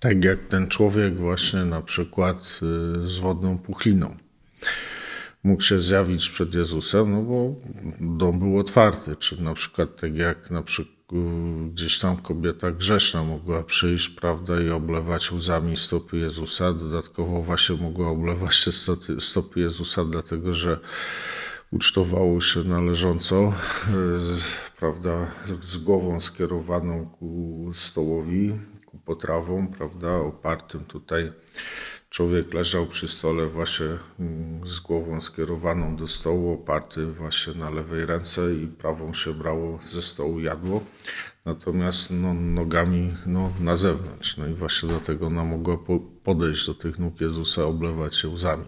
Tak jak ten człowiek właśnie na przykład y, z wodną puchliną mógł się zjawić przed Jezusem, no bo dom był otwarty, czy na przykład tak jak na przykład y, gdzieś tam kobieta grzeszna mogła przyjść, prawda, i oblewać łzami stopy Jezusa. Dodatkowo właśnie mogła oblewać się stopy Jezusa, dlatego że ucztowało się należąco, y, prawda, z głową skierowaną ku stołowi, posiłku potrawą, prawda, opartym tutaj człowiek leżał przy stole właśnie mm, z głową skierowaną do stołu, oparty właśnie na lewej ręce i prawą się brało ze stołu jadło, natomiast no, nogami no, na zewnątrz. No i właśnie dlatego ona mogła podejść do tych nóg Jezusa, oblewać się łzami.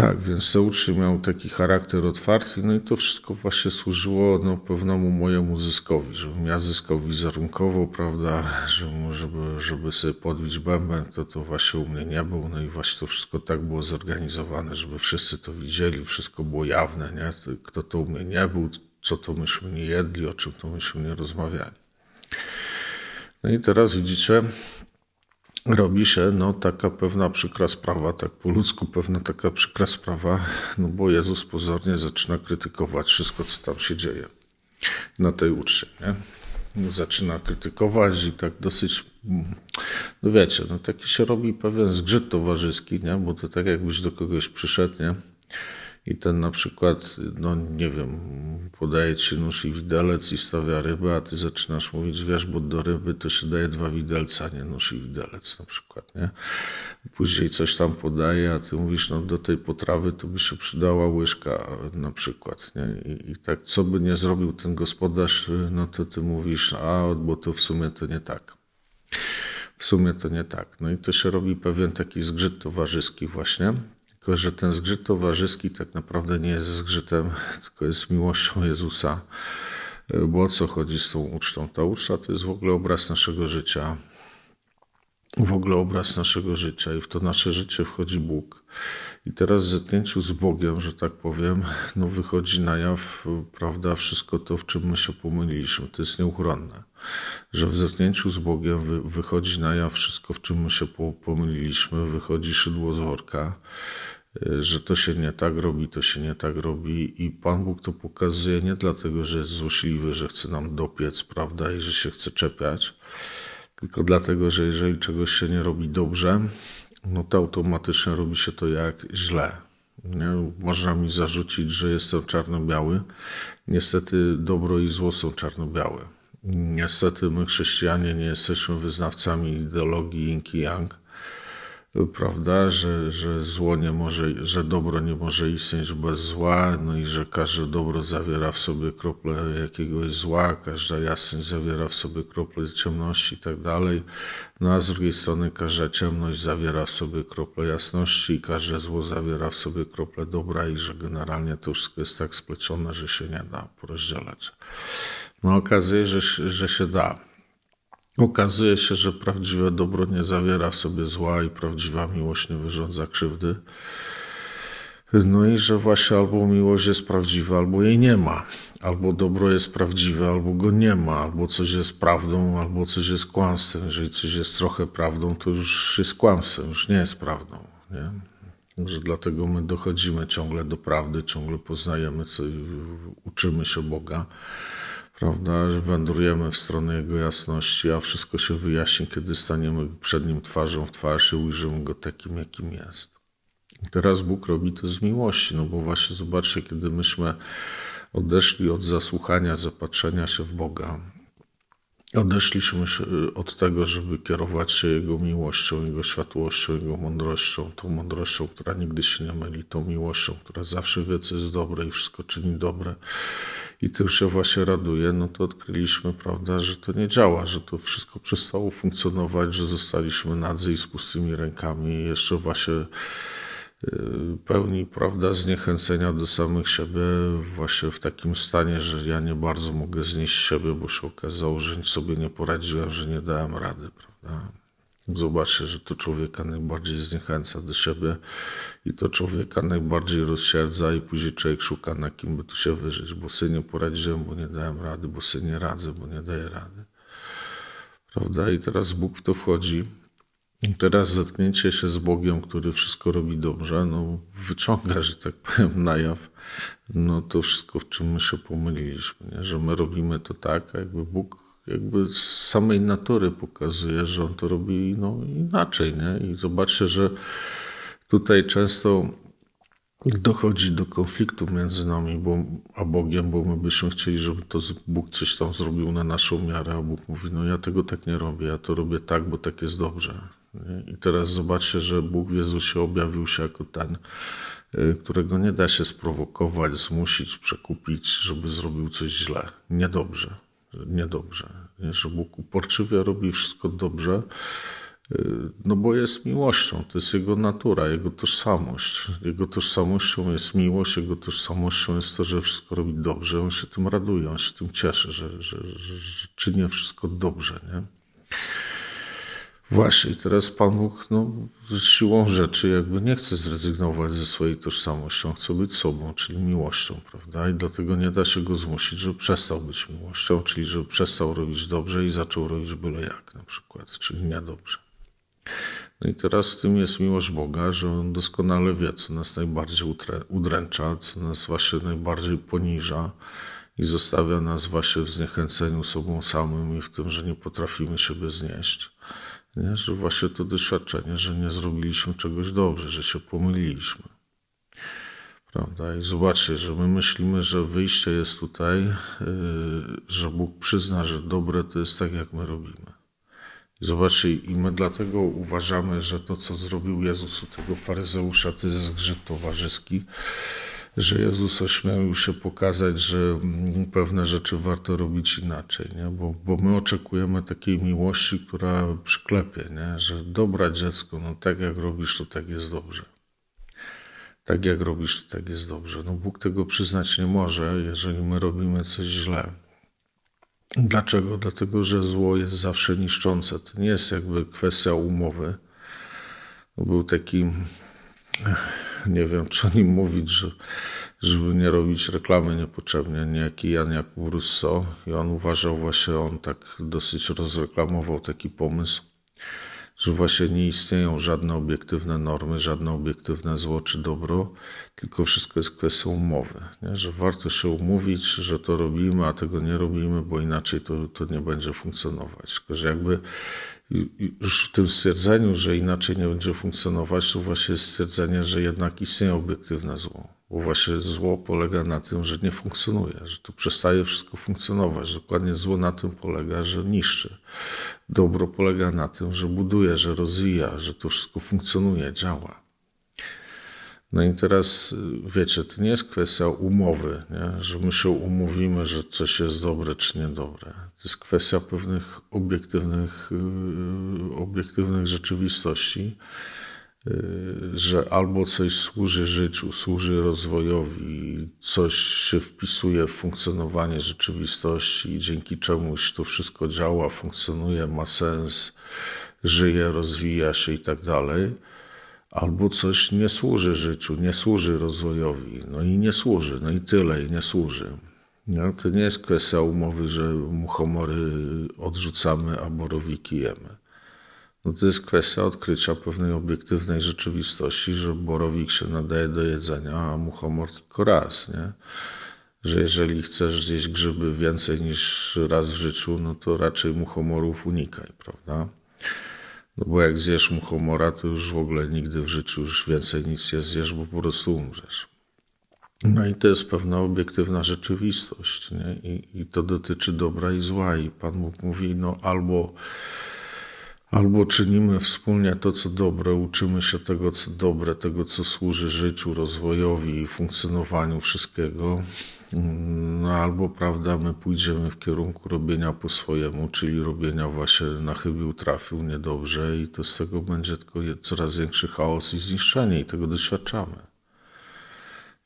Tak, więc uczy miał taki charakter otwarty, no i to wszystko właśnie służyło no, pewnemu mojemu zyskowi, żebym ja zyskał wizerunkowo, prawda, żeby, żeby, żeby sobie podbić bęben, to to właśnie u mnie nie był, no i właśnie to wszystko tak było zorganizowane, żeby wszyscy to widzieli, wszystko było jawne, nie? kto to u mnie nie był, co to myśmy nie jedli, o czym to myśmy nie rozmawiali. No i teraz widzicie, robi się no, taka pewna przykra sprawa, tak po ludzku pewna taka przykra sprawa, no bo Jezus pozornie zaczyna krytykować wszystko, co tam się dzieje na tej uczcie. Nie? No, zaczyna krytykować i tak dosyć, no wiecie, no taki się robi pewien zgrzyt towarzyski, nie? bo to tak jakbyś do kogoś przyszedł, nie? i ten na przykład, no nie wiem, podaje ci nóż i widelec i stawia rybę, a ty zaczynasz mówić, wiesz, bo do ryby to się daje dwa widelca, nie nóż i widelec na przykład, nie? Później coś tam podaje, a ty mówisz, no do tej potrawy to by się przydała łyżka na przykład, nie? I, i tak, co by nie zrobił ten gospodarz, no to ty mówisz, a, bo to w sumie to nie tak w sumie to nie tak. No i to się robi pewien taki zgrzyt towarzyski właśnie tylko że ten zgrzyt towarzyski tak naprawdę nie jest zgrzytem, tylko jest miłością Jezusa. Bo o co chodzi z tą ucztą? Ta uczta to jest w ogóle obraz naszego życia. W ogóle obraz naszego życia i w to nasze życie wchodzi Bóg. I teraz w zetknięciu z Bogiem, że tak powiem, no wychodzi na jaw, prawda, wszystko to, w czym my się pomyliliśmy. To jest nieuchronne. Że w zetknięciu z Bogiem wy, wychodzi na jaw wszystko, w czym my się pomyliliśmy, wychodzi szydło z worka, Y, że to się nie tak robi, to się nie tak robi i Pan Bóg to pokazuje nie dlatego, że jest złośliwy, że chce nam dopiec, prawda, i że się chce czepiać, tylko dlatego, że jeżeli czegoś się nie robi dobrze, no to automatycznie robi się to jak źle. Nie? Można mi zarzucić, że jestem czarno-biały. Niestety dobro i zło są czarno-białe. Niestety my chrześcijanie nie jesteśmy wyznawcami ideologii Yin Yang prawda, że, że zło nie może, że dobro nie może istnieć bez zła, no i że każde dobro zawiera w sobie krople jakiegoś zła, każda jasność zawiera w sobie krople ciemności i tak dalej. No a z drugiej strony każda ciemność zawiera w sobie krople jasności i każde zło zawiera w sobie krople dobra i że generalnie to wszystko jest tak splecione, że się nie da porozdzielać. No okazuje, że, że się da. Okazuje się, że prawdziwe dobro nie zawiera w sobie zła i prawdziwa miłość nie wyrządza krzywdy. No i że właśnie albo miłość jest prawdziwa, albo jej nie ma. Albo dobro jest prawdziwe, albo go nie ma. Albo coś jest prawdą, albo coś jest kłamstwem. Jeżeli coś jest trochę prawdą, to już jest kłamstwem, już nie jest prawdą. Nie? Że dlatego my dochodzimy ciągle do prawdy, ciągle poznajemy co, uczymy się Boga prawda, że wędrujemy w stronę Jego jasności, a wszystko się wyjaśni, kiedy staniemy przed Nim twarzą w twarz i ujrzymy Go takim, jakim jest. I teraz Bóg robi to z miłości, no bo właśnie zobaczcie, kiedy myśmy odeszli od zasłuchania, zapatrzenia się w Boga, Odeszliśmy się y, od tego, żeby kierować się Jego miłością, Jego światłością, Jego mądrością, tą mądrością, która nigdy się nie myli, tą miłością, która zawsze wie, co jest dobre i wszystko czyni dobre i tym się właśnie raduje, no to odkryliśmy, prawda, że to nie działa, że to wszystko przestało funkcjonować, że zostaliśmy nadzy i z pustymi rękami. Jeszcze właśnie Y, pełni prawda zniechęcenia do samych siebie właśnie w takim stanie, że ja nie bardzo mogę znieść siebie, bo się okazało, że sobie nie poradziłem, że nie dałem rady, prawda? Zobaczcie, że to człowieka najbardziej zniechęca do siebie i to człowieka najbardziej rozsierdza i później człowiek szuka na kim by tu się wyżyć, bo sobie nie poradziłem, bo nie dałem rady, bo sobie nie radzę, bo nie daję rady. Prawda? I teraz Bóg w to wchodzi Teraz zetknięcie się z Bogiem, który wszystko robi dobrze, no wyciąga, że tak powiem, na jaw no to wszystko, w czym my się pomyliliśmy, nie? że my robimy to tak, a jakby Bóg jakby z samej natury pokazuje, że On to robi no, inaczej. Nie? I zobaczcie, że tutaj często dochodzi do konfliktu między nami bo, a Bogiem, bo my byśmy chcieli, żeby to Bóg coś tam zrobił na naszą miarę, a Bóg mówi, no ja tego tak nie robię, ja to robię tak, bo tak jest dobrze. I teraz zobaczcie, że Bóg w Jezusie objawił się jako ten, y, którego nie da się sprowokować, zmusić, przekupić, żeby zrobił coś źle. Niedobrze. Niedobrze. Że Bóg uporczywie robi wszystko dobrze, y, no bo jest miłością, to jest jego natura, jego tożsamość. Jego tożsamością jest miłość, jego tożsamością jest to, że wszystko robi dobrze. On się tym raduje, on się tym cieszy, że, że, że, że czyni wszystko dobrze. Nie? Właśnie, teraz Pan Bóg no, siłą rzeczy jakby nie chce zrezygnować ze swojej tożsamości, on chce być sobą, czyli miłością, prawda? I dlatego nie da się go zmusić, żeby przestał być miłością, czyli żeby przestał robić dobrze i zaczął robić byle jak na przykład, czyli niedobrze. No i teraz tym jest miłość Boga, że on doskonale wie, co nas najbardziej udręcza, co nas właśnie najbardziej poniża i zostawia nas właśnie w zniechęceniu sobą samym i w tym, że nie potrafimy siebie znieść. Nie? Że właśnie to doświadczenie, że nie zrobiliśmy czegoś dobrze, że się pomyliliśmy. Prawda? I zobaczcie, że my myślimy, że wyjście jest tutaj, yy, że Bóg przyzna, że dobre to jest tak, jak my robimy. I zobaczcie, i my dlatego uważamy, że to, co zrobił Jezus u tego faryzeusza, to jest zgrzyt towarzyski że Jezus ośmielił się pokazać, że mm, pewne rzeczy warto robić inaczej, nie? Bo, bo my oczekujemy takiej miłości, która przyklepie, nie? że dobra dziecko, no tak jak robisz, to tak jest dobrze. Tak jak robisz, to tak jest dobrze. No Bóg tego przyznać nie może, jeżeli my robimy coś źle. Dlaczego? Dlatego, że zło jest zawsze niszczące. To nie jest jakby kwestia umowy. Był taki nie wiem, czy o nim mówić, że, żeby nie robić reklamy niepotrzebnie, niejaki Jan Jakub Russo. I on uważał właśnie, on tak dosyć rozreklamował taki pomysł, że właśnie nie istnieją żadne obiektywne normy, żadne obiektywne zło czy dobro, tylko wszystko jest kwestią umowy. Nie? Że warto się umówić, że to robimy, a tego nie robimy, bo inaczej to, to nie będzie funkcjonować. Tylko, że jakby już w tym stwierdzeniu, że inaczej nie będzie funkcjonować, to właśnie stwierdzenie, że jednak istnieje obiektywne zło. Bo właśnie zło polega na tym, że nie funkcjonuje, że to przestaje wszystko funkcjonować. Dokładnie zło na tym polega, że niszczy. Dobro polega na tym, że buduje, że rozwija, że to wszystko funkcjonuje, działa. No i teraz, wiecie, to nie jest kwestia umowy, nie? że my się umówimy, że coś jest dobre czy niedobre. To jest kwestia pewnych obiektywnych, yy, obiektywnych rzeczywistości, yy, że albo coś służy życiu, służy rozwojowi, coś się wpisuje w funkcjonowanie rzeczywistości, dzięki czemuś to wszystko działa, funkcjonuje, ma sens, żyje, rozwija się i tak dalej albo coś nie służy życiu, nie służy rozwojowi, no i nie służy, no i tyle, i nie służy. No, to nie jest kwestia umowy, że muchomory odrzucamy, a borowiki jemy. No, to jest kwestia odkrycia pewnej obiektywnej rzeczywistości, że borowik się nadaje do jedzenia, a muchomor tylko raz, nie? Że jeżeli chcesz zjeść grzyby więcej niż raz w życiu, no to raczej muchomorów unikaj, prawda? No bo jak zjesz muchomora, to już w ogóle nigdy w życiu już więcej nic nie zjesz, bo po prostu umrzesz. No i to jest pewna obiektywna rzeczywistość, nie? I, i to dotyczy dobra i zła. I Pan Bóg mówi, no albo, albo czynimy wspólnie to, co dobre, uczymy się tego, co dobre, tego, co służy życiu, rozwojowi i funkcjonowaniu wszystkiego, no albo prawda, my pójdziemy w kierunku robienia po swojemu, czyli robienia właśnie na chybił trafił niedobrze i to z tego będzie tylko coraz większy chaos i zniszczenie i tego doświadczamy.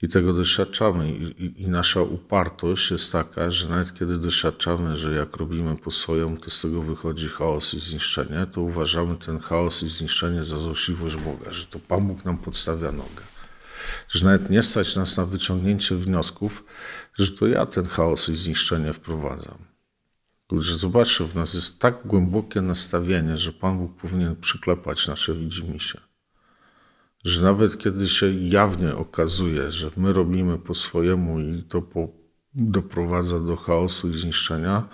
I tego doświadczamy I, i, i nasza upartość jest taka, że nawet kiedy doświadczamy, że jak robimy po swojemu, to z tego wychodzi chaos i zniszczenie, to uważamy ten chaos i zniszczenie za złośliwość Boga, że to Pan Bóg nam podstawia nogę że nawet nie stać nas na wyciągnięcie wniosków, że to ja ten chaos i zniszczenie wprowadzam. Że zobaczcie, w nas jest tak głębokie nastawienie, że Pan Bóg powinien przyklepać nasze widzimisię. Że nawet kiedy się jawnie okazuje, że my robimy po swojemu i to po, doprowadza do chaosu i zniszczenia,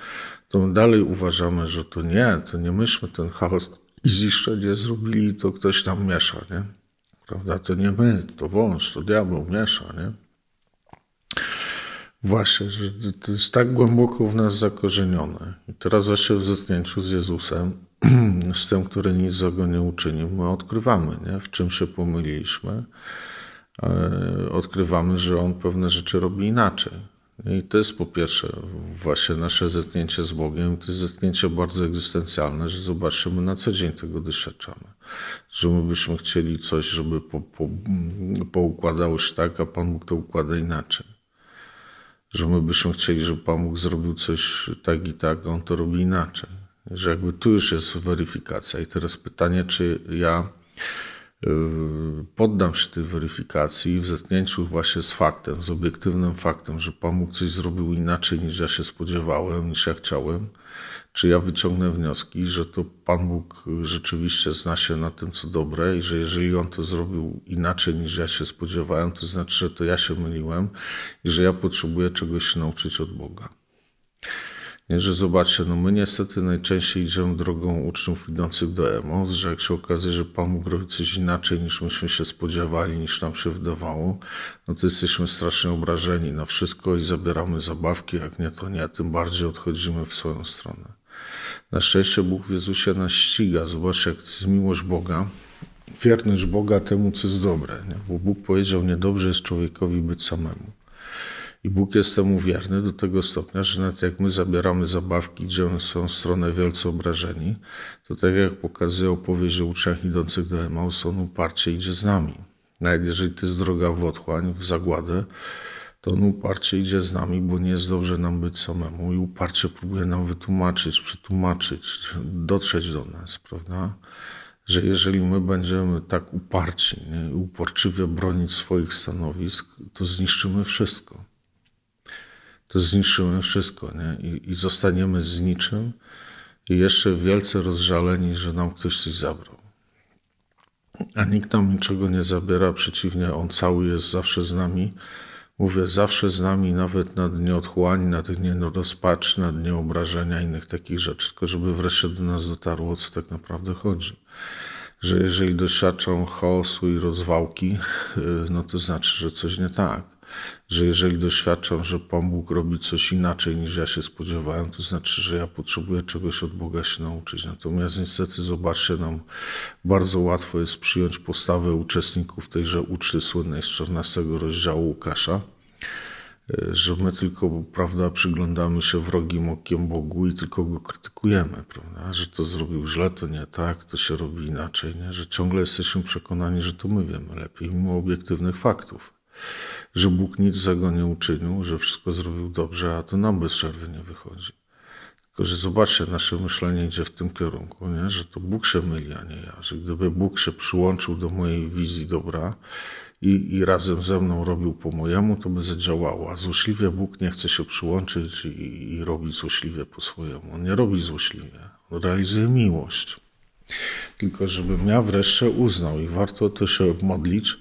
to my dalej uważamy, że to nie, to nie myśmy ten chaos i zniszczenie zrobili, to ktoś tam miesza, nie? Prawda? To nie my, to wąż, to diabeł miesza, nie? Właśnie, że to jest tak głęboko w nas zakorzenione. I teraz właśnie w zetknięciu z Jezusem, z tym, który nic złego nie uczynił, my odkrywamy, nie? w czym się pomyliliśmy. E, odkrywamy, że On pewne rzeczy robi inaczej. I to jest po pierwsze właśnie nasze zetknięcie z Bogiem. To jest zetknięcie bardzo egzystencjalne, że zobaczymy na co dzień tego doświadczamy. Że my byśmy chcieli coś, żeby po, po, poukładało się tak, a Pan Bóg to układa inaczej. Że my byśmy chcieli, żeby Pan Bóg zrobił coś tak i tak, a On to robi inaczej. Że jakby tu już jest weryfikacja. I teraz pytanie, czy ja poddam się tej weryfikacji w zetknięciu właśnie z faktem, z obiektywnym faktem, że Pan mógł coś zrobił inaczej niż ja się spodziewałem, niż ja chciałem, czy ja wyciągnę wnioski, że to Pan Bóg rzeczywiście zna się na tym, co dobre i że jeżeli On to zrobił inaczej niż ja się spodziewałem, to znaczy, że to ja się myliłem i że ja potrzebuję czegoś się nauczyć od Boga. Nie, że zobaczę, no my niestety najczęściej idziemy drogą uczniów idących do EMO, że jak się okazuje, że Pan Bóg robi coś inaczej niż myśmy się spodziewali, niż nam się wydawało, no to jesteśmy strasznie obrażeni na wszystko i zabieramy zabawki, jak nie to nie, tym bardziej odchodzimy w swoją stronę. Na szczęście Bóg w Jezusie nas ściga. Zobaczcie, jak to jest miłość Boga, wierność Boga temu, co jest dobre. Nie? Bo Bóg powiedział, niedobrze jest człowiekowi być samemu. I Bóg jest temu wierny do tego stopnia, że nawet jak my zabieramy zabawki, idziemy są stronę wielce obrażeni, to tak jak pokazuje opowieść o uczniach idących do Emaus, on uparcie idzie z nami. Nawet jeżeli to jest droga w otchłań, w zagładę, to on uparcie idzie z nami, bo nie jest dobrze nam być samemu i uparcie próbuje nam wytłumaczyć, przetłumaczyć, dotrzeć do nas, prawda? Że jeżeli my będziemy tak uparci, nie, uporczywie bronić swoich stanowisk, to zniszczymy wszystko to zniszczymy wszystko nie? I, i zostaniemy z niczym i jeszcze wielce rozżaleni, że nam ktoś coś zabrał. A nikt nam niczego nie zabiera, przeciwnie, on cały jest zawsze z nami. Mówię, zawsze z nami, nawet na dnie otchłań, na dnie rozpaczy, na dnie obrażenia, innych takich rzeczy, tylko żeby wreszcie do nas dotarło, o co tak naprawdę chodzi. Że jeżeli doświadczam chaosu i rozwałki, no to znaczy, że coś nie tak że jeżeli doświadczam, że Pan Bóg robi coś inaczej niż ja się spodziewałem, to znaczy, że ja potrzebuję czegoś od Boga się nauczyć. Natomiast niestety, zobaczcie, nam bardzo łatwo jest przyjąć postawę uczestników tejże uczty słynnej z 14 rozdziału Łukasza, e, że my tylko, prawda, przyglądamy się wrogim okiem Bogu i tylko go krytykujemy, prawda, że to zrobił źle, to nie tak, to się robi inaczej, nie? że ciągle jesteśmy przekonani, że to my wiemy lepiej, mimo obiektywnych faktów że Bóg nic go nie uczynił, że wszystko zrobił dobrze, a to nam bez przerwy nie wychodzi. Tylko, że zobaczcie, nasze myślenie idzie w tym kierunku, nie? że to Bóg się myli, a nie ja. Że gdyby Bóg się przyłączył do mojej wizji dobra i, i razem ze mną robił po mojemu, to by zadziałało. A złośliwie Bóg nie chce się przyłączyć i, i robi złośliwie po swojemu. On nie robi złośliwie, on realizuje miłość. Tylko, żebym ja wreszcie uznał i warto to się modlić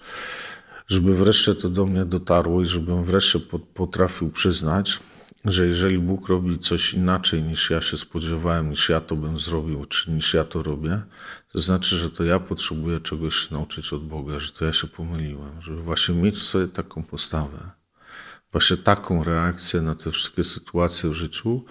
żeby wreszcie to do mnie dotarło i żebym wreszcie potrafił przyznać, że jeżeli Bóg robi coś inaczej niż ja się spodziewałem, niż ja to bym zrobił, czy niż ja to robię, to znaczy, że to ja potrzebuję czegoś nauczyć od Boga, że to ja się pomyliłem, żeby właśnie mieć w sobie taką postawę, właśnie taką reakcję na te wszystkie sytuacje w życiu,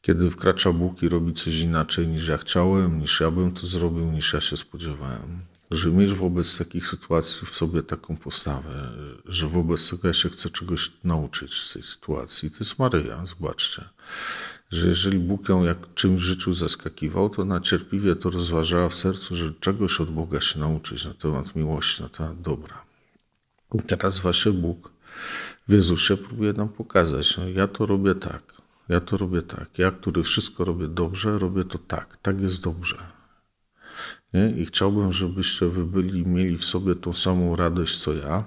kiedy wkracza Bóg i robi coś inaczej niż ja chciałem, niż ja bym to zrobił, niż ja się spodziewałem że mieć wobec takich sytuacji w sobie taką postawę, że wobec tego ja się chcę czegoś nauczyć z tej sytuacji. To jest Maryja, zobaczcie. Że jeżeli Bóg ją jak czymś w życiu zaskakiwał, to ona cierpliwie to rozważała w sercu, że czegoś od Boga się nauczyć na temat miłości, na temat dobra. I teraz właśnie Bóg w Jezusie próbuje nam pokazać, no ja to robię tak, ja to robię tak, ja, który wszystko robię dobrze, robię to tak, tak jest dobrze nie? I chciałbym, żebyście wy byli, mieli w sobie tą samą radość, co ja.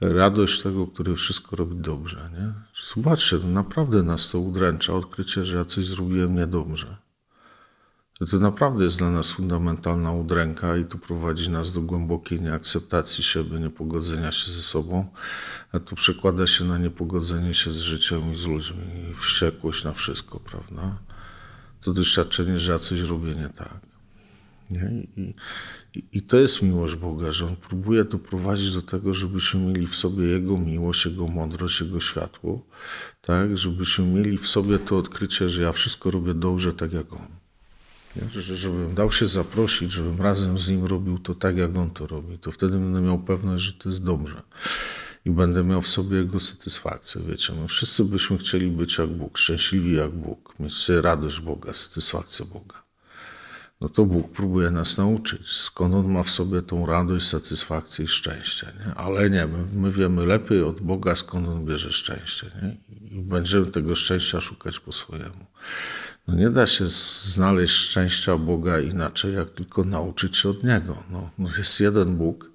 Radość tego, który wszystko robi dobrze. Nie? Zobaczcie, no naprawdę nas to udręcza, odkrycie, że ja coś zrobiłem niedobrze. To naprawdę jest dla nas fundamentalna udręka i to prowadzi nas do głębokiej nieakceptacji siebie, niepogodzenia się ze sobą, a to przekłada się na niepogodzenie się z życiem i z ludźmi, i wściekłość na wszystko, prawda? To doświadczenie, że ja coś robię nie tak. I, i, I, to jest miłość Boga, że On próbuje to prowadzić do tego, żebyśmy mieli w sobie Jego miłość, Jego mądrość, Jego światło, tak? Żebyśmy mieli w sobie to odkrycie, że ja wszystko robię dobrze tak jak On. Nie? Że, żebym dał się zaprosić, żebym razem z Nim robił to tak, jak On to robi. To wtedy będę miał pewność, że to jest dobrze. I będę miał w sobie Jego satysfakcję, wiecie. No wszyscy byśmy chcieli być jak Bóg, szczęśliwi jak Bóg, mieć radość Boga, satysfakcję Boga no to Bóg próbuje nas nauczyć, skąd On ma w sobie tą radość, satysfakcję i szczęście. Nie? Ale nie, my, my, wiemy lepiej od Boga, skąd On bierze szczęście. Nie? I będziemy tego szczęścia szukać po swojemu. No nie da się znaleźć szczęścia Boga inaczej, jak tylko nauczyć się od Niego. No, no jest jeden Bóg.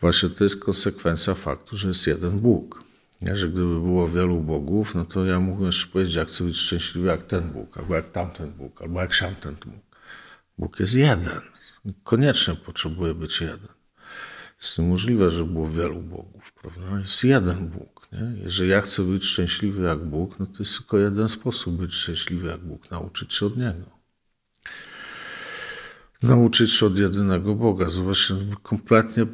Właśnie to jest konsekwencja faktu, że jest jeden Bóg. Nie? Że gdyby było wielu bogów, no to ja mógłbym powiedzieć, jak chcę być szczęśliwy jak ten Bóg, albo jak tamten Bóg, albo jak siamten Bóg. Bóg jest jeden. Koniecznie potrzebuje być jeden. Jest niemożliwe, że było wielu Bogów, prawda? Jest jeden Bóg. Nie? Jeżeli ja chcę być szczęśliwy jak Bóg, no to jest tylko jeden sposób być szczęśliwy jak Bóg, nauczyć się od Niego nauczyć się od jedynego Boga. Zobaczcie, no kompletnie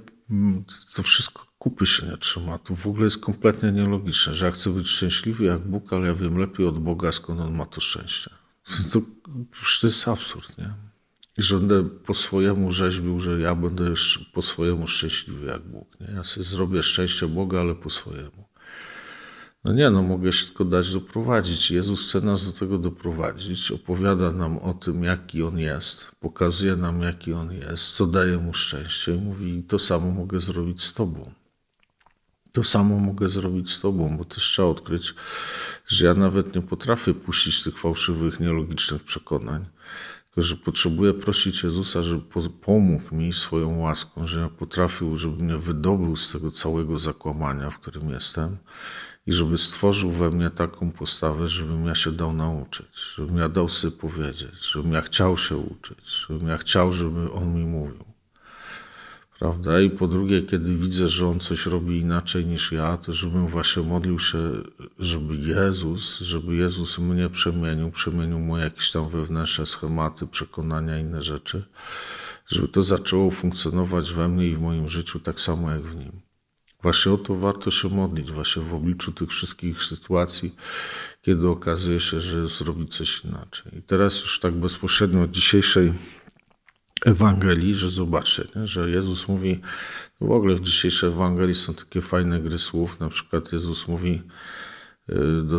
to wszystko kupy się nie trzyma. To w ogóle jest kompletnie nielogiczne, że ja chcę być szczęśliwy jak Bóg, ale ja wiem lepiej od Boga, skąd On ma to szczęście. To, to, to jest absurd, nie? I że będę po swojemu rzeźbił, że ja będę po swojemu szczęśliwy jak Bóg. Nie? Ja sobie zrobię szczęście Boga, ale po swojemu. No nie, no mogę się tylko dać doprowadzić. Jezus chce nas do tego doprowadzić, opowiada nam o tym, jaki On jest, pokazuje nam, jaki On jest, co daje Mu szczęście i mówi, to samo mogę zrobić z Tobą. To samo mogę zrobić z Tobą, bo też trzeba odkryć, że ja nawet nie potrafię puścić tych fałszywych, nielogicznych przekonań tylko, że potrzebuję prosić Jezusa, żeby pomógł mi swoją łaską, że ja potrafił, żeby mnie wydobył z tego całego zakłamania, w którym jestem i żeby stworzył we mnie taką postawę, żebym ja się dał nauczyć, żebym ja dał sobie powiedzieć, żebym ja chciał się uczyć, żebym ja chciał, żeby On mi mówił prawda? I po drugie, kiedy widzę, że on coś robi inaczej niż ja, to żebym właśnie modlił się, żeby Jezus, żeby Jezus mnie przemienił, przemienił moje jakieś tam wewnętrzne schematy, przekonania, inne rzeczy, żeby to zaczęło funkcjonować we mnie i w moim życiu tak samo jak w nim. Właśnie o to warto się modlić, właśnie w obliczu tych wszystkich sytuacji, kiedy okazuje się, że zrobi coś inaczej. I teraz już tak bezpośrednio od dzisiejszej Ewangelii, że zobaczy, nie? że Jezus mówi, w ogóle w dzisiejszej Ewangelii są takie fajne gry słów, na przykład Jezus mówi y, do,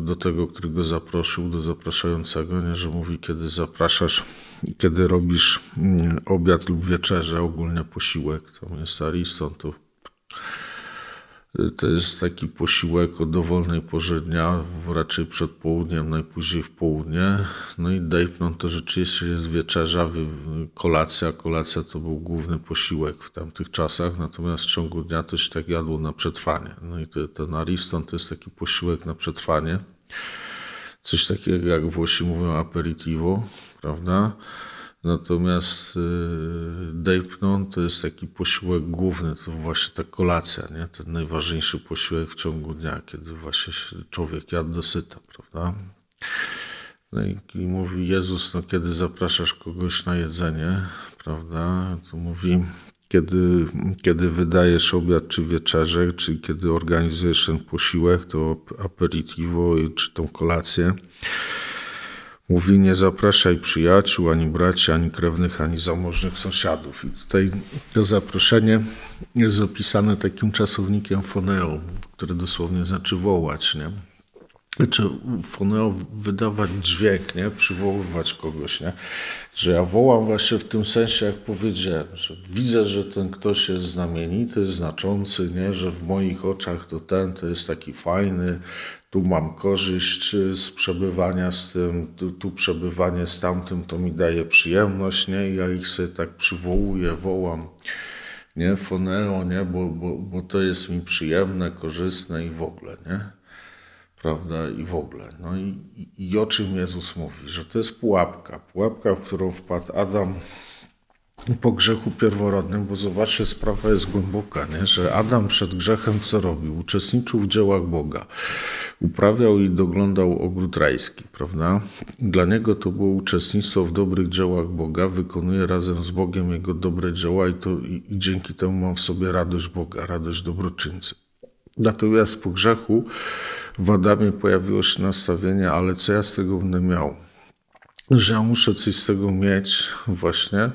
do tego, który go zaprosił, do zapraszającego, nie? że mówi, kiedy zapraszasz, kiedy robisz mm, obiad lub wieczerzę, ogólnie posiłek, tam jest Ariston, to to jest taki posiłek o dowolnej porze dnia, raczej przed południem, najpóźniej w południe. No i Dejpnon to rzeczywiście jest wieczerza, kolacja. Kolacja to był główny posiłek w tamtych czasach, natomiast w ciągu dnia to się tak jadło na przetrwanie. No i to, ten Ariston to jest taki posiłek na przetrwanie. Coś takiego jak Włosi mówią aperitivo, prawda? Natomiast y, deipnon to jest taki posiłek główny, to właśnie ta kolacja, nie? ten najważniejszy posiłek w ciągu dnia, kiedy właśnie człowiek jadł dosyta, prawda? No i, mówi Jezus, no kiedy zapraszasz kogoś na jedzenie, prawda, to mówi, kiedy, kiedy wydajesz obiad czy wieczerze, czy kiedy organizujesz ten posiłek, to aperitivo czy tą kolację, Mówi, nie zapraszaj przyjaciół, ani braci, ani krewnych, ani zamożnych sąsiadów. I tutaj to zaproszenie jest opisane takim czasownikiem foneo, który dosłownie znaczy wołać, nie? Znaczy foneo wydawać dźwięk, nie? Przywoływać kogoś, nie? Że ja wołam właśnie w tym sensie, jak powiedziałem, że widzę, że ten ktoś jest znamienity, znaczący, nie? Że w moich oczach to ten, to jest taki fajny, tu mam korzyść y, z przebywania z tym, tu, tu, przebywanie z tamtym, to mi daje przyjemność, nie? ja ich sobie tak przywołuję, wołam, nie? Foneo, nie? Bo, bo, bo to jest mi przyjemne, korzystne i w ogóle, nie? Prawda? I w ogóle. No i, i, i o czym Jezus mówi? Że to jest pułapka. Pułapka, w którą wpadł Adam, po grzechu pierworodnym, bo zobaczcie, sprawa jest głęboka, nie? że Adam przed grzechem co robił? Uczestniczył w dziełach Boga. Uprawiał i doglądał ogród rajski, prawda? Dla niego to było uczestnictwo w dobrych dziełach Boga, wykonuje razem z Bogiem jego dobre dzieła i, to, i, i dzięki temu ma w sobie radość Boga, radość dobroczyńcy. Natomiast po grzechu w Adamie pojawiło się nastawienie, ale co ja z tego będę miał? że ja muszę coś z tego mieć, właśnie,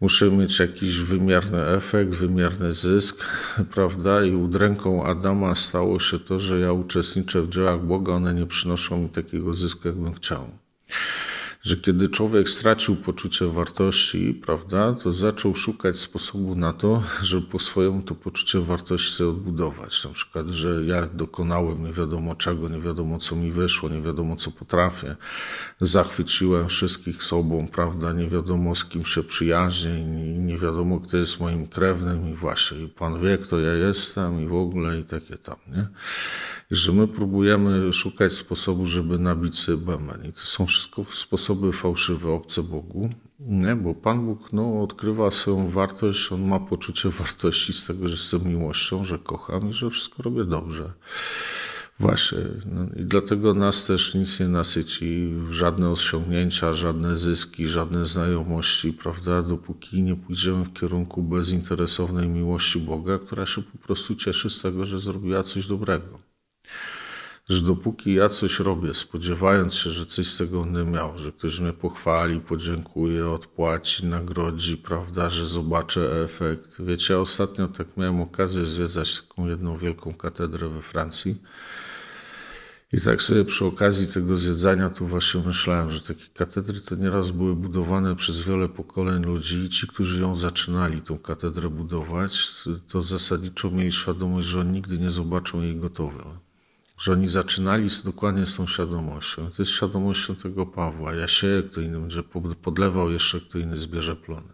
muszę mieć jakiś wymierny efekt, wymierny zysk, prawda? I udręką Adama stało się to, że ja uczestniczę w dziełach Boga, one nie przynoszą mi takiego zysku, jakbym chciał że kiedy człowiek stracił poczucie wartości, prawda, to zaczął szukać sposobu na to, żeby po swojemu to poczucie wartości sobie odbudować. Na przykład, że ja dokonałem nie wiadomo czego, nie wiadomo co mi wyszło, nie wiadomo co potrafię, zachwyciłem wszystkich sobą, prawda, nie wiadomo z kim się przyjaźnię, nie wiadomo kto jest moim krewnym i właśnie, i Pan wie kto ja jestem i w ogóle i takie tam, nie? że my próbujemy szukać sposobu, żeby nabić sobie bęben. I to są wszystko sposoby fałszywe, obce Bogu, nie, bo Pan Bóg no, odkrywa swoją wartość, on ma poczucie wartości z tego, że jestem miłością, że kocham i że wszystko robię dobrze. Właśnie. No, I dlatego nas też nic nie nasyci, żadne osiągnięcia, żadne zyski, żadne znajomości, prawda? Dopóki nie pójdziemy w kierunku bezinteresownej miłości Boga, która się po prostu cieszy z tego, że zrobiła coś dobrego że dopóki ja coś robię, spodziewając się, że coś z tego będę miał, że ktoś mnie pochwali, podziękuje, odpłaci, nagrodzi, prawda, że zobaczę efekt. Wiecie, ja ostatnio tak miałem okazję zwiedzać taką jedną wielką katedrę we Francji. I tak sobie przy okazji tego zwiedzania tu właśnie myślałem, że takie katedry to nieraz były budowane przez wiele pokoleń ludzi i ci, którzy ją zaczynali, tą katedrę budować, to zasadniczo mieli świadomość, że oni nigdy nie zobaczą jej gotowej że oni zaczynali z, dokładnie z tą świadomością. To jest świadomością tego Pawła. Ja się, kto inny będzie podlewał, jeszcze kto inny zbierze plony.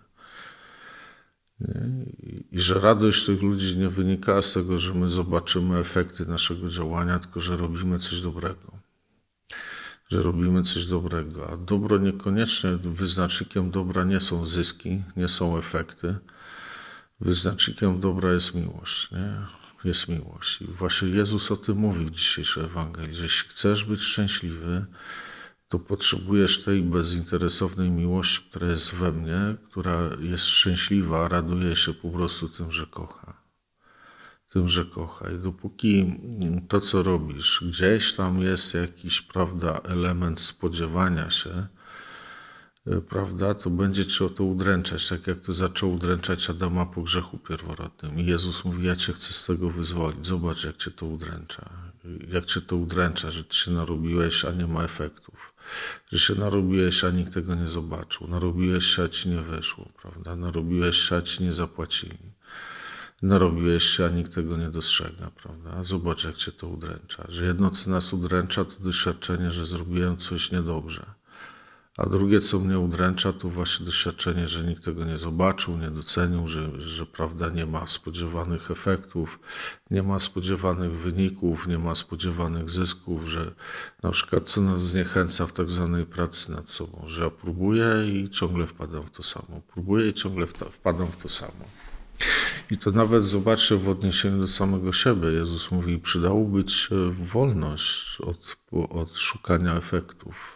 I, I że radość tych ludzi nie wynika z tego, że my zobaczymy efekty naszego działania, tylko że robimy coś dobrego. Że robimy coś dobrego. A dobro niekoniecznie wyznacznikiem dobra nie są zyski, nie są efekty. Wyznacznikiem dobra jest miłość. Nie? jest miłość. I właśnie Jezus o tym mówił w dzisiejszej Ewangelii, że jeśli chcesz być szczęśliwy, to potrzebujesz tej bezinteresownej miłości, która jest we mnie, która jest szczęśliwa, raduje się po prostu tym, że kocha. Tym, że kocha. I dopóki to, co robisz, gdzieś tam jest jakiś, prawda, element spodziewania się, E, prawda, to będzie trzeba to udręczać, tak jak to zaczął udręczać Adama po grzechu pierworodnym. I Jezus mówi, ja cię chcę z tego wyzwolić, zobacz jak cię to udręcza. Jak cię to udręcza, że ty się narobiłeś, a nie ma efektów. Że się narobiłeś, a nikt tego nie zobaczył. Narobiłeś się, a ci nie wyszło, prawda. Narobiłeś się, a ci nie zapłacili. Narobiłeś się, a nikt tego nie dostrzega, prawda. Zobacz jak cię to udręcza. Że jedno co nas udręcza, to doświadczenie, że zrobiłem coś niedobrze a drugie, co mnie udręcza, to właśnie doświadczenie, że nikt tego nie zobaczył, nie docenił, że, że prawda nie ma spodziewanych efektów, nie ma spodziewanych wyników, nie ma spodziewanych zysków, że na przykład co nas zniechęca w tak zwanej pracy nad sobą, że ja próbuję i ciągle wpadam w to samo, próbuję i ciągle wpadam w to samo. I to nawet zobaczę w odniesieniu do samego siebie. Jezus mówi, przydałoby być wolność od, od szukania efektów,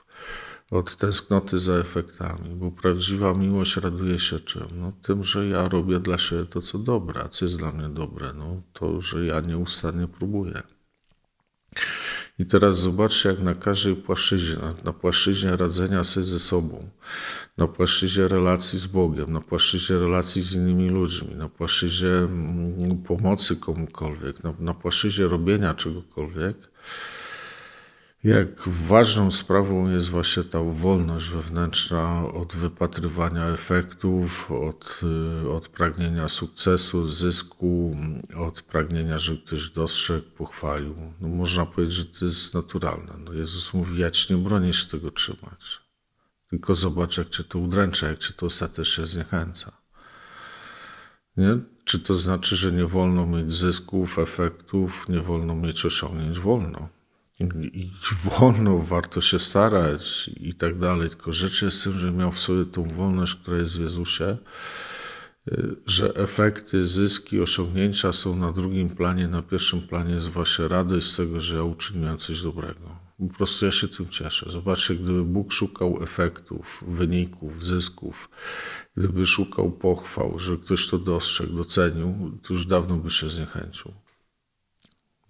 od tęsknoty za efektami, bo prawdziwa miłość raduje się czym? No, tym, że ja robię dla siebie to, co dobre, a co jest dla mnie dobre? No, to, że ja nieustannie próbuję. I teraz zobaczcie, jak na każdej płaszczyźnie, na płaszczyźnie radzenia sobie ze sobą, na płaszczyźnie relacji z Bogiem, na płaszczyźnie relacji z innymi ludźmi, na płaszczyźnie mm, pomocy komukolwiek, na, na płaszczyźnie robienia czegokolwiek, jak ważną sprawą jest właśnie ta wolność wewnętrzna od wypatrywania efektów, od, y, od pragnienia sukcesu, zysku, od pragnienia, żeby ktoś dostrzegł, pochwalił. No można powiedzieć, że to jest naturalne. No Jezus mówi, ja ci nie bronię się tego trzymać. Tylko zobacz, jak cię to udręcza, jak cię to ostatecznie zniechęca. Nie? Czy to znaczy, że nie wolno mieć zysków, efektów, nie wolno mieć osiągnięć? Wolno i, wolno, warto się starać i tak dalej. Tylko rzecz jest tym, że miał w sobie tą wolność, która jest w Jezusie, y, że efekty, zyski, osiągnięcia są na drugim planie, na pierwszym planie jest właśnie radość z tego, że ja uczyniłem coś dobrego. Po prostu ja się tym cieszę. Zobaczcie, gdyby Bóg szukał efektów, wyników, zysków, gdyby szukał pochwał, że ktoś to dostrzegł, docenił, to już dawno by się zniechęcił.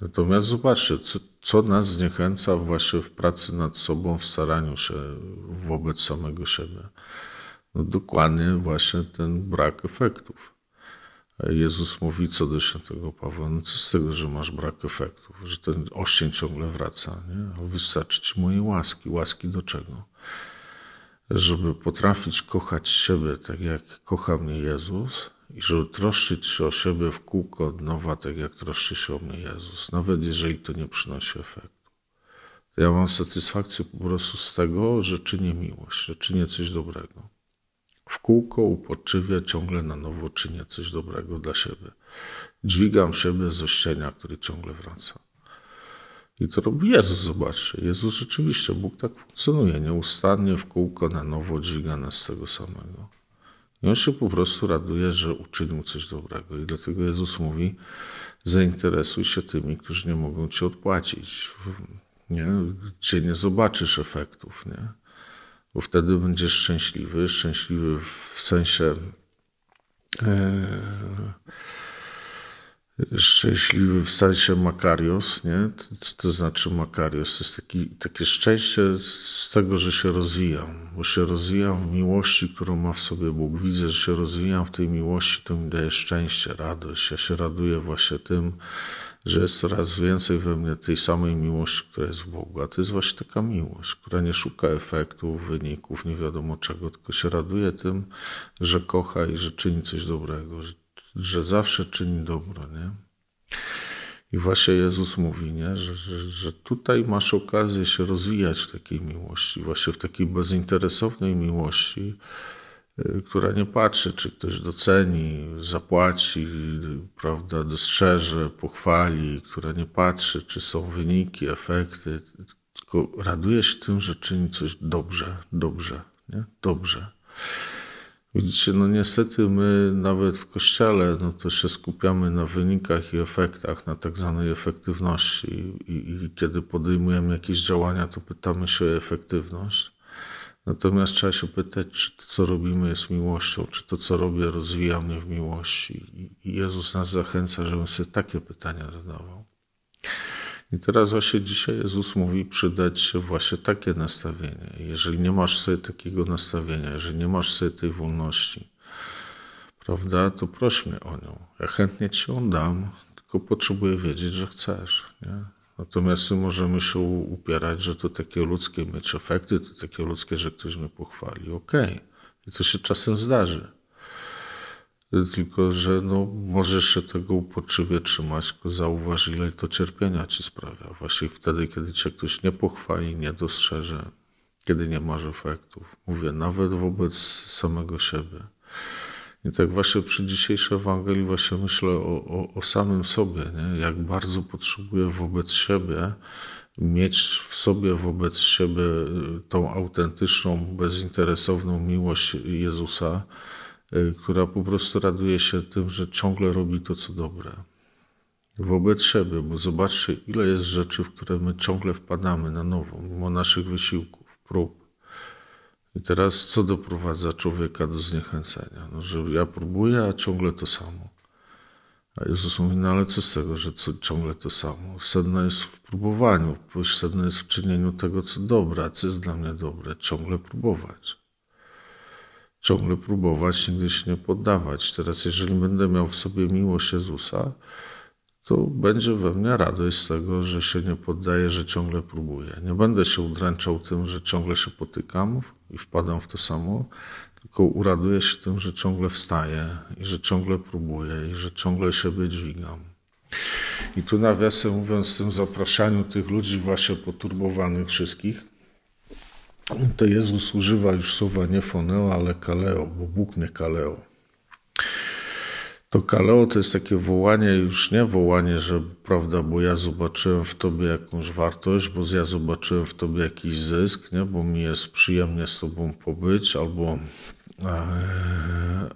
Natomiast zobaczcie, co, co nas zniechęca właśnie w pracy nad sobą, w staraniu się wobec samego siebie. No dokładnie właśnie ten brak efektów. Jezus mówi co do świętego Pawła, no co z tego, że masz brak efektów, że ten oścień ciągle wraca, nie? Wystarczy ci mojej łaski. Łaski do czego? Żeby potrafić kochać siebie tak, jak kocha mnie Jezus, i żeby troszczyć się o siebie w kółko od nowa, tak jak troszczy się o mnie Jezus, nawet jeżeli to nie przynosi efektu. To ja mam satysfakcję po prostu z tego, że czynię miłość, że czynię coś dobrego. W kółko uporczywie ciągle na nowo czynię coś dobrego dla siebie. Dźwigam siebie z ościenia, który ciągle wraca. I to robi Jezus, zobaczcie. Jezus rzeczywiście, Bóg tak funkcjonuje, nieustannie w kółko na nowo nas z tego samego. I on się po prostu raduje, że uczynił coś dobrego. I dlatego Jezus mówi: zainteresuj się tymi, którzy nie mogą ci odpłacić. Nie? Gdzie nie zobaczysz efektów, nie? bo wtedy będziesz szczęśliwy. Szczęśliwy w sensie. Yy szczęśliwy w sensie Makarios, nie? Co to znaczy Makarios? Jest taki, takie szczęście z tego, że się rozwijam, bo się rozwijam w miłości, którą ma w sobie Bóg. Widzę, że się rozwijam w tej miłości, to mi daje szczęście, radość. Ja się raduję właśnie tym, że jest coraz więcej we mnie tej samej miłości, która jest w Bogu. A to jest właśnie taka miłość, która nie szuka efektów, wyników, nie wiadomo czego, tylko się raduje tym, że kocha i że czyni coś dobrego, że że zawsze czyni dobro, nie? I właśnie Jezus mówi, nie? Że, że, że tutaj masz okazję się rozwijać w takiej miłości, właśnie w takiej bezinteresownej miłości, y, która nie patrzy, czy ktoś doceni, zapłaci, prawda, dostrzeże, pochwali, która nie patrzy, czy są wyniki, efekty, tylko raduje się tym, że czyni coś dobrze, dobrze, nie? dobrze. Widzicie, no niestety my nawet w kościele no to się skupiamy na wynikach i efektach, na tak zwanej efektywności. I, i, I, kiedy podejmujemy jakieś działania, to pytamy się o efektywność. Natomiast trzeba się pytać, czy to, co robimy, jest miłością, czy to, co robię, rozwija mnie w miłości. I Jezus nas zachęca, żebym sobie takie pytania zadawał. I teraz właśnie dzisiaj Jezus mówi, przydać się właśnie takie nastawienie. Jeżeli nie masz sobie takiego nastawienia, jeżeli nie masz sobie tej wolności, prawda, to proś mnie o nią. Ja chętnie ci ją dam, tylko potrzebuję wiedzieć, że chcesz. Nie? Natomiast możemy się upierać, że to takie ludzkie mieć efekty, to takie ludzkie, że ktoś mnie pochwali. Okej. Okay. I to się czasem zdarzy. Tylko, że no, możesz się tego uporczywie trzymać, tylko zauważ, ile to cierpienia ci sprawia. Właśnie wtedy, kiedy cię ktoś nie pochwali, nie dostrzeże, kiedy nie masz efektów. Mówię, nawet wobec samego siebie. I tak właśnie przy dzisiejszej Ewangelii właśnie myślę o, o, o samym sobie, nie? jak bardzo potrzebuję wobec siebie mieć w sobie wobec siebie tą autentyczną, bezinteresowną miłość Jezusa, Y, która po prostu raduje się tym, że ciągle robi to, co dobre. Wobec siebie, bo zobaczcie, ile jest rzeczy, w które my ciągle wpadamy na nowo, mimo naszych wysiłków, prób. I teraz co doprowadza człowieka do zniechęcenia? No, że ja próbuję, a ciągle to samo. A Jezus mówi, no ale co z tego, że co, ciągle to samo? Sedno jest w próbowaniu, sedno jest w czynieniu tego, co dobre, a co jest dla mnie dobre, ciągle próbować ciągle próbować, nigdy się nie poddawać. Teraz, jeżeli będę miał w sobie miłość Jezusa, to będzie we mnie radość z tego, że się nie poddaję, że ciągle próbuję. Nie będę się udręczał tym, że ciągle się potykam i wpadam w to samo, tylko uraduję się tym, że ciągle wstaję i że ciągle próbuję i że ciągle siebie dźwigam. I tu nawiasem mówiąc, w tym zapraszaniu tych ludzi właśnie poturbowanych wszystkich, to Jezus używa już słowa nie foneo, ale kaleo, bo Bóg mnie kaleo. To kaleo to jest takie wołanie, już nie wołanie, że prawda, bo ja zobaczyłem w tobie jakąś wartość, bo ja zobaczyłem w tobie jakiś zysk, nie? bo mi jest przyjemnie z tobą pobyć, albo, e,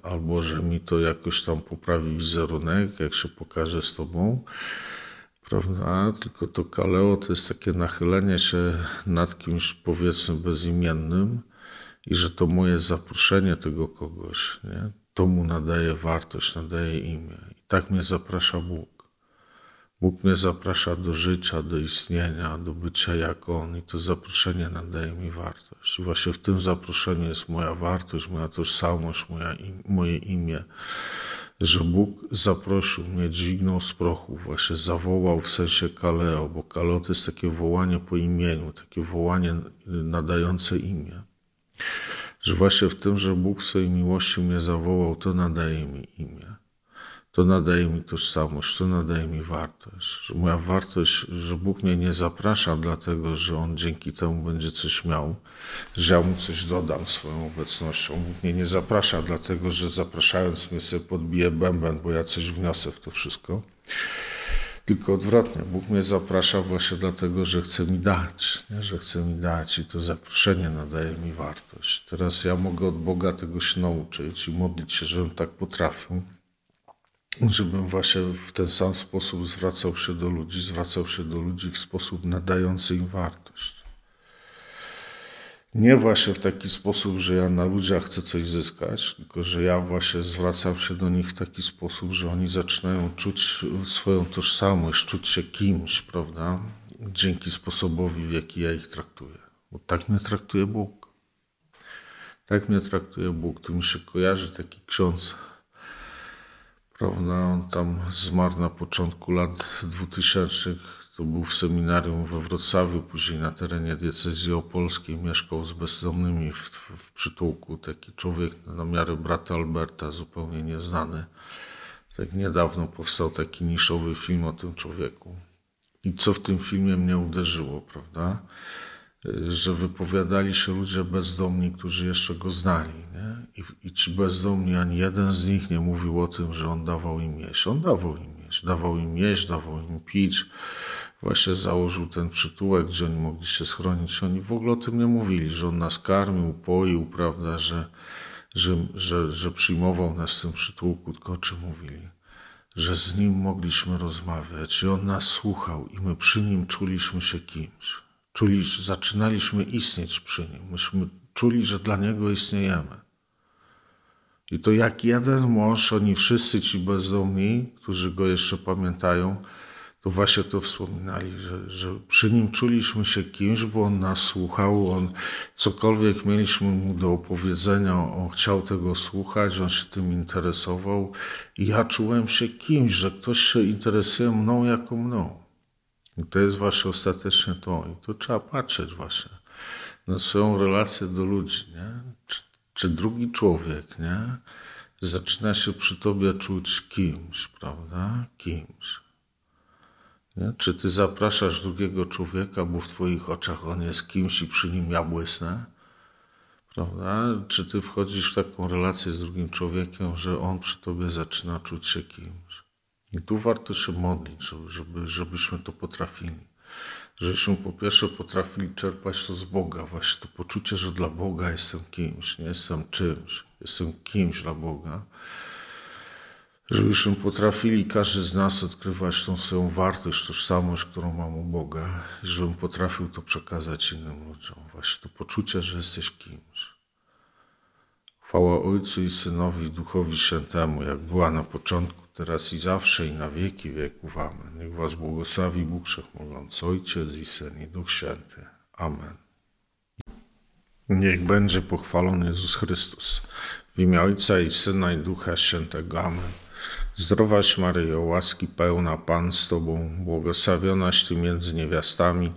albo że mi to jakoś tam poprawi wizerunek, jak się pokaże z tobą prawda? Tylko to kaleo to jest takie nachylenie się nad kimś, powiedzmy, bezimiennym i że to moje zaproszenie tego kogoś, nie? To mu nadaje wartość, nadaje imię. I tak mnie zaprasza Bóg. Bóg mnie zaprasza do życia, do istnienia, do bycia jak On i to zaproszenie nadaje mi wartość. I właśnie w tym zaproszeniu jest moja wartość, moja tożsamość, moja im, moje imię że Bóg zaprosił mnie, dźwignął z prochu, właśnie zawołał w sensie kaleo, bo kaleo to jest takie wołanie po imieniu, takie wołanie nadające imię. Że właśnie w tym, że Bóg swojej miłości mnie zawołał, to nadaje mi imię. To nadaje mi tożsamość, to nadaje mi wartość. Moja wartość, że Bóg mnie nie zaprasza, dlatego że On dzięki temu będzie coś miał, że ja mu coś dodam swoją obecnością. Bóg mnie nie zaprasza, dlatego że zapraszając mnie sobie podbije bęben, bo ja coś wniosę w to wszystko. Tylko odwrotnie, Bóg mnie zaprasza właśnie dlatego, że chce mi dać, nie? że chce mi dać i to zaproszenie nadaje mi wartość. Teraz ja mogę od Boga tego się nauczyć i modlić się, żebym tak potrafił, żebym właśnie w ten sam sposób zwracał się do ludzi, zwracał się do ludzi w sposób nadający im wartość. Nie właśnie w taki sposób, że ja na ludziach chcę coś zyskać, tylko że ja właśnie zwracam się do nich w taki sposób, że oni zaczynają czuć swoją tożsamość, czuć się kimś, prawda? Dzięki sposobowi, w jaki ja ich traktuję. Bo tak mnie traktuje Bóg. Tak mnie traktuje Bóg. Tu mi się kojarzy taki ksiądz Prawda, on tam zmarł na początku lat 2000. To był w seminarium we Wrocławiu, później na terenie diecezji opolskiej. Mieszkał z bezdomnymi w, w przytułku. Taki człowiek na miarę brata Alberta, zupełnie nieznany. Tak niedawno powstał taki niszowy film o tym człowieku. I co w tym filmie mnie uderzyło, prawda? że wypowiadali się ludzie bezdomni, którzy jeszcze go znali. Nie? I, I ci bezdomni, ani jeden z nich nie mówił o tym, że on dawał im jeść. On dawał im jeść, dawał im jeść, dawał im pić. Właśnie założył ten przytułek, gdzie oni mogli się schronić. Oni w ogóle o tym nie mówili, że on nas karmił, poił, prawda, że, że, że, że przyjmował nas w tym przytułku, tylko o czym mówili że z Nim mogliśmy rozmawiać i On nas słuchał i my przy Nim czuliśmy się kimś czuli, że zaczynaliśmy istnieć przy Nim. Myśmy czuli, że dla Niego istniejemy. I to jak jeden mąż, oni wszyscy ci bezdomni, którzy Go jeszcze pamiętają, to właśnie to wspominali, że, że przy Nim czuliśmy się kimś, bo On nas słuchał, On cokolwiek mieliśmy Mu do opowiedzenia, On chciał tego słuchać, On się tym interesował i ja czułem się kimś, że ktoś się interesuje mną jako mną. I to jest wasze ostateczne to. I tu trzeba patrzeć właśnie na swoją relację do ludzi, nie? Czy, czy drugi człowiek, nie? Zaczyna się przy tobie czuć kimś, prawda? Kimś. Nie? Czy ty zapraszasz drugiego człowieka, bo w twoich oczach on jest kimś i przy nim ja błysnę? Prawda? Czy ty wchodzisz w taką relację z drugim człowiekiem, że on przy tobie zaczyna czuć się kimś? I tu warto się modlić, żeby, żebyśmy to potrafili. Żebyśmy po pierwsze potrafili czerpać to z Boga, właśnie to poczucie, że dla Boga jestem kimś, nie jestem czymś, jestem kimś dla Boga. Żebyśmy potrafili każdy z nas odkrywać tą swoją wartość, tożsamość, którą mam u Boga, i żebym potrafił to przekazać innym ludziom. Właśnie to poczucie, że jesteś kimś. Chwała Ojcu i Synowi Duchowi Świętemu, jak była na początku teraz i zawsze i na wieki wieków. Amen. Niech was błogosławi Bóg Wszechmogący, Ojciec i Syn i Duch Święty. Amen. Niech będzie pochwalony Jezus Chrystus. W imię Ojca i Syna i Ducha Świętego. Amen. Zdrowaś Maryjo, łaski pełna Pan z Tobą, błogosławionaś Ty między niewiastami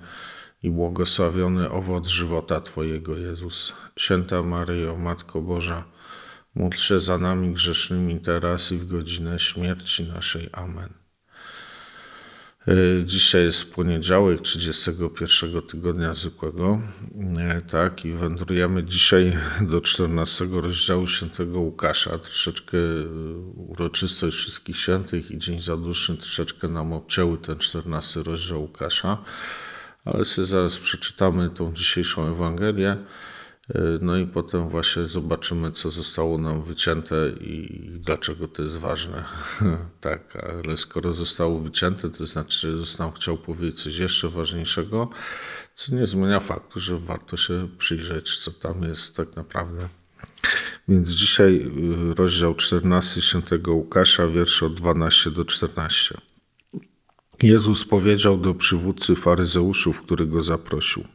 i błogosławiony owoc żywota Twojego Jezus. Święta Maryjo, Matko Boża, Módl się za nami grzesznymi teraz i w godzinę śmierci naszej. Amen. E, dzisiaj jest poniedziałek 31 tygodnia zwykłego, e, tak, i wędrujemy dzisiaj do 14 rozdziału świętego Łukasza. Troszeczkę e, uroczystość wszystkich świętych i dzień zaduszny troszeczkę nam obcięły ten 14 rozdział Łukasza, ale sobie zaraz przeczytamy tą dzisiejszą Ewangelię. E, no i potem właśnie zobaczymy, co zostało nam wycięte i dlaczego to jest ważne. tak, ale skoro zostało wycięte, to znaczy, że sam chciał powiedzieć coś jeszcze ważniejszego, co nie zmienia faktu, że warto się przyjrzeć, co tam jest tak naprawdę. Więc dzisiaj e, rozdział 14 świętego Łukasza, wiersze od 12 do 14. Jezus powiedział do przywódcy faryzeuszów, który go zaprosił –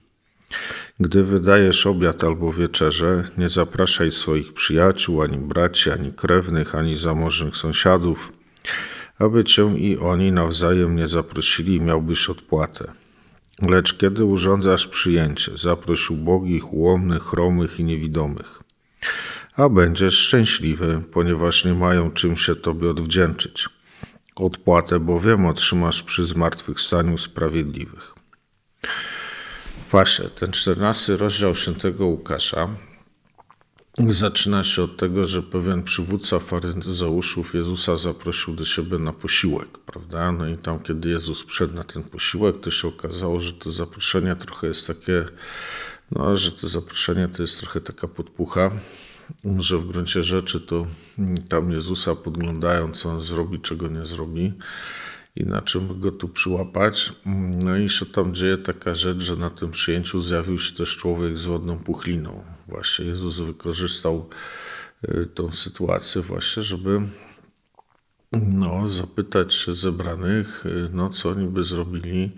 gdy wydajesz obiad albo wieczerze, nie zapraszaj swoich przyjaciół, ani braci, ani krewnych, ani zamożnych sąsiadów, aby cię i oni nawzajem nie zaprosili i miałbyś odpłatę. Lecz kiedy urządzasz przyjęcie, zaproś ubogich, ułomnych, chromych i niewidomych, a będziesz szczęśliwy, ponieważ nie mają czym się Tobie odwdzięczyć. Odpłatę bowiem otrzymasz przy zmartwychwstaniu sprawiedliwych. Właśnie, ten 14 rozdział świętego Łukasza zaczyna się od tego, że pewien przywódca faryzeuszów Jezusa zaprosił do siebie na posiłek, prawda? No i tam, kiedy Jezus wszedł na ten posiłek, to się okazało, że to zaproszenie trochę jest takie, no, że to zaproszenie to jest trochę taka podpucha, że w gruncie rzeczy to tam Jezusa podglądają, co on zrobi, czego nie zrobi inaczej czym go tu przyłapać. No i się tam dzieje taka rzecz, że na tym przyjęciu zjawił się też człowiek z wodną puchliną. Właśnie Jezus wykorzystał y, tą sytuację właśnie, żeby no, zapytać zebranych, y, no co oni by zrobili y,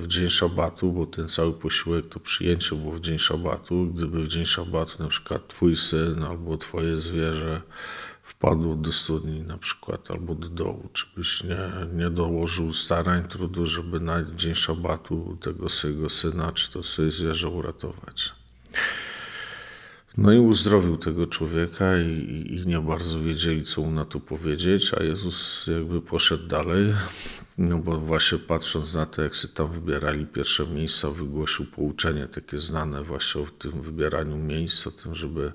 w dzień szabatu, bo ten cały posiłek to przyjęcie było w dzień szabatu. Gdyby w dzień szabatu na przykład twój syn albo twoje zwierzę wpadło do studni na przykład albo do dołu, czy byś nie, nie dołożył starań, trudu, żeby na dzień szabatu tego swojego syna czy to sobie zwierzę uratować. No i uzdrowił tego człowieka i, i, i nie bardzo wiedzieli, co mu na to powiedzieć, a Jezus jakby poszedł dalej, no bo właśnie patrząc na to, jak się tam wybierali pierwsze miejsca, wygłosił pouczenie takie znane właśnie o tym wybieraniu miejsc, o tym, żeby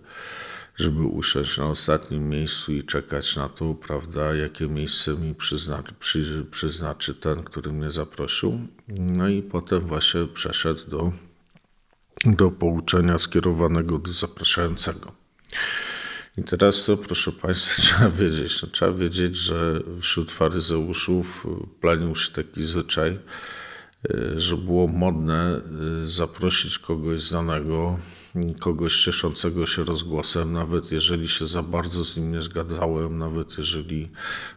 żeby usiąść na ostatnim miejscu i czekać na to, prawda, jakie miejsce mi przyznaczy, przy, przyznaczy ten, który mnie zaprosił. No i potem właśnie przeszedł do, do pouczenia skierowanego do zapraszającego. I teraz co, proszę Państwa, trzeba wiedzieć? No, trzeba wiedzieć, że wśród faryzeuszów planił się taki zwyczaj, y, że było modne y, zaprosić kogoś znanego kogoś cieszącego się rozgłosem, nawet jeżeli się za bardzo z nim nie zgadzałem, nawet jeżeli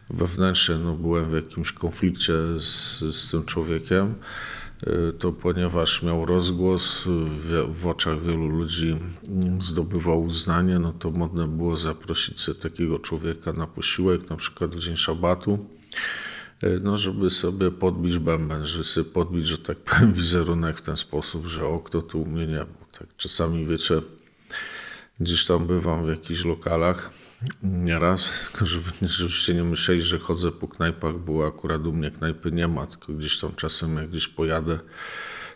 wewnętrznie no, byłem w jakimś konflikcie z, z tym człowiekiem, e, to ponieważ miał rozgłos w, w, oczach wielu ludzi, zdobywał uznanie, no to modne było zaprosić sobie takiego człowieka na posiłek, na przykład w dzień szabatu, e, no żeby sobie podbić bęben, żeby sobie podbić, że tak powiem, wizerunek w ten sposób, że o, kto tu u mnie nie był. Tak czasami wiecie, gdzieś tam bywam w jakichś lokalach nieraz, tylko żebyście nie myśleli, że chodzę po knajpach, bo akurat u mnie knajpy nie ma, tylko gdzieś tam czasem jak gdzieś pojadę,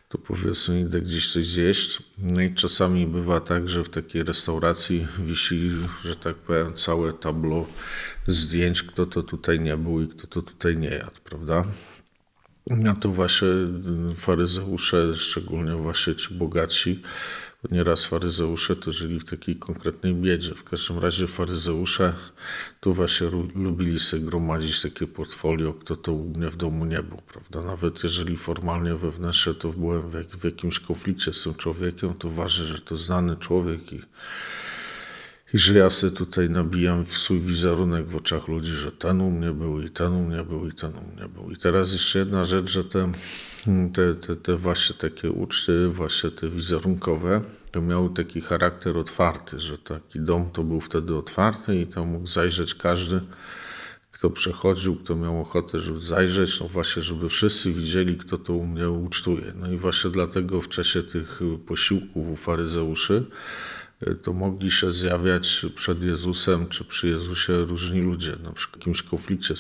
to powiedzmy idę gdzieś coś zjeść. No i czasami bywa tak, że w takiej restauracji wisi, że tak powiem, całe tablo zdjęć, kto to tutaj nie był i kto to tutaj nie jadł, prawda? No to właśnie y, faryzeusze, szczególnie właśnie ci bogaci, nieraz faryzeusze to żyli w takiej konkretnej biedzie. W każdym razie faryzeusze tu właśnie lubili sobie gromadzić takie portfolio, kto to u mnie w domu nie był, prawda? Nawet jeżeli formalnie wewnętrznie to byłem w, jak, w jakimś konflikcie z tym człowiekiem, to ważne, że to znany człowiek i i że ja sobie tutaj nabijam w swój wizerunek w oczach ludzi, że ten u mnie był i ten u mnie był i ten u mnie był. I teraz jeszcze jedna rzecz, że te, mm, te, te, te właśnie takie uczty, właśnie te wizerunkowe, to miały taki charakter otwarty, że taki dom to był wtedy otwarty i tam mógł zajrzeć każdy, kto przechodził, kto miał ochotę, żeby zajrzeć, no właśnie, żeby wszyscy widzieli, kto to u mnie ucztuje. No i właśnie dlatego w czasie tych y, posiłków u faryzeuszy E, to mogli się zjawiać przed Jezusem czy przy Jezusie różni ludzie, na przykład w jakimś konflikcie